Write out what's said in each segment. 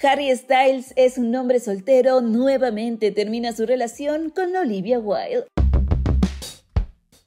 Harry Styles es un hombre soltero, nuevamente termina su relación con Olivia Wilde.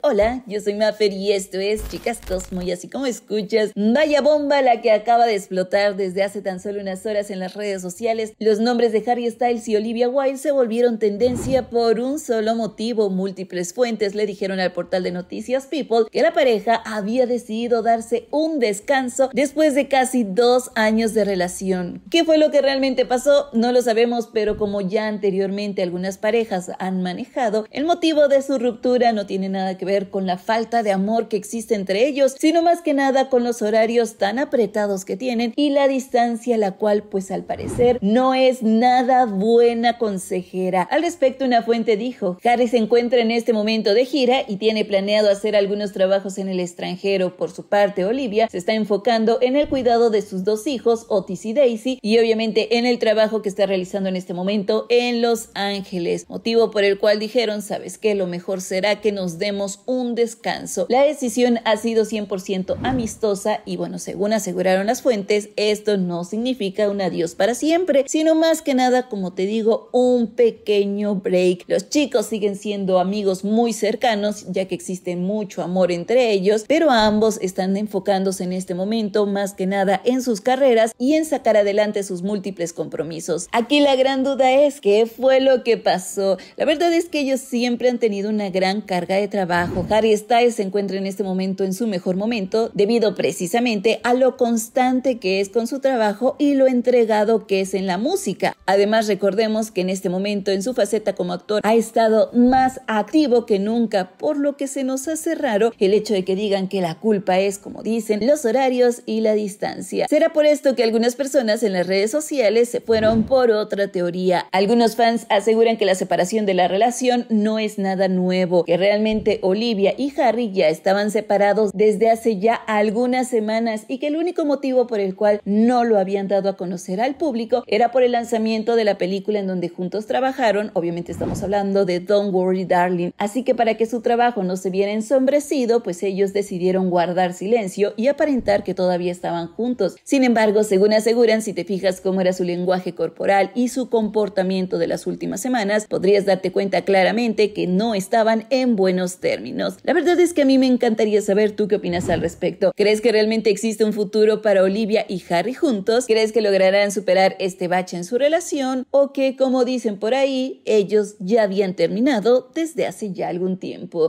Hola, yo soy Maffer y esto es Chicas Cosmo y así como escuchas, vaya bomba la que acaba de explotar desde hace tan solo unas horas en las redes sociales. Los nombres de Harry Styles y Olivia Wilde se volvieron tendencia por un solo motivo. Múltiples fuentes le dijeron al portal de noticias People que la pareja había decidido darse un descanso después de casi dos años de relación. ¿Qué fue lo que realmente pasó? No lo sabemos, pero como ya anteriormente algunas parejas han manejado, el motivo de su ruptura no tiene nada que ver con la falta de amor que existe entre ellos, sino más que nada con los horarios tan apretados que tienen y la distancia la cual pues al parecer no es nada buena consejera. Al respecto una fuente dijo, Harry se encuentra en este momento de gira y tiene planeado hacer algunos trabajos en el extranjero. Por su parte, Olivia se está enfocando en el cuidado de sus dos hijos, Otis y Daisy, y obviamente en el trabajo que está realizando en este momento en Los Ángeles, motivo por el cual dijeron, sabes qué, lo mejor será que nos demos un descanso. La decisión ha sido 100% amistosa y bueno, según aseguraron las fuentes, esto no significa un adiós para siempre, sino más que nada, como te digo, un pequeño break. Los chicos siguen siendo amigos muy cercanos, ya que existe mucho amor entre ellos, pero ambos están enfocándose en este momento más que nada en sus carreras y en sacar adelante sus múltiples compromisos. Aquí la gran duda es qué fue lo que pasó. La verdad es que ellos siempre han tenido una gran carga de trabajo Harry Styles se encuentra en este momento en su mejor momento debido precisamente a lo constante que es con su trabajo y lo entregado que es en la música. Además recordemos que en este momento en su faceta como actor ha estado más activo que nunca, por lo que se nos hace raro el hecho de que digan que la culpa es, como dicen, los horarios y la distancia. Será por esto que algunas personas en las redes sociales se fueron por otra teoría. Algunos fans aseguran que la separación de la relación no es nada nuevo, que realmente Olivia Olivia y Harry ya estaban separados desde hace ya algunas semanas y que el único motivo por el cual no lo habían dado a conocer al público era por el lanzamiento de la película en donde juntos trabajaron. Obviamente estamos hablando de Don't Worry Darling. Así que para que su trabajo no se viera ensombrecido, pues ellos decidieron guardar silencio y aparentar que todavía estaban juntos. Sin embargo, según aseguran, si te fijas cómo era su lenguaje corporal y su comportamiento de las últimas semanas, podrías darte cuenta claramente que no estaban en buenos términos. La verdad es que a mí me encantaría saber tú qué opinas al respecto. ¿Crees que realmente existe un futuro para Olivia y Harry juntos? ¿Crees que lograrán superar este bache en su relación? ¿O que, como dicen por ahí, ellos ya habían terminado desde hace ya algún tiempo?